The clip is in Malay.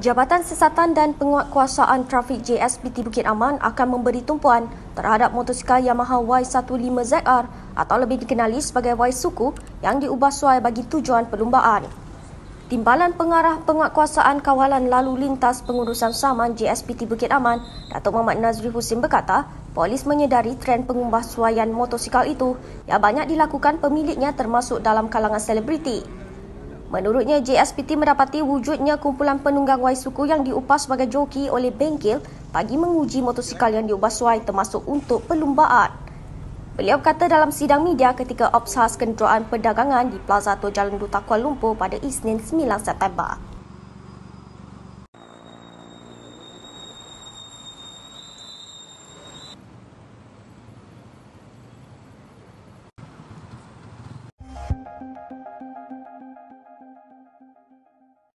Jabatan Siasatan dan Penguatkuasaan Trafik JSPT Bukit Aman akan memberi tumpuan terhadap motosikal Yamaha Y15ZR atau lebih dikenali sebagai Y Suku yang diubah suai bagi tujuan perlumbaan. Timbalan Pengarah Penguatkuasaan Kawalan Lalu Lintas Pengurusan Saman JSPT Bukit Aman, Datuk Muhammad Nazri Husin berkata, polis menyedari tren pengubah suaian motosikal itu yang banyak dilakukan pemiliknya termasuk dalam kalangan selebriti. Menurutnya, JSPT mendapati wujudnya kumpulan penunggang Y suku yang diupah sebagai joki oleh bengkel bagi menguji motosikal yang diubah suai termasuk untuk perlumbaan. Beliau kata dalam sidang media ketika Opsas Kenderaan Perdagangan di Plaza Tua Jalan Duta Kuala Lumpur pada Isnin 9 September.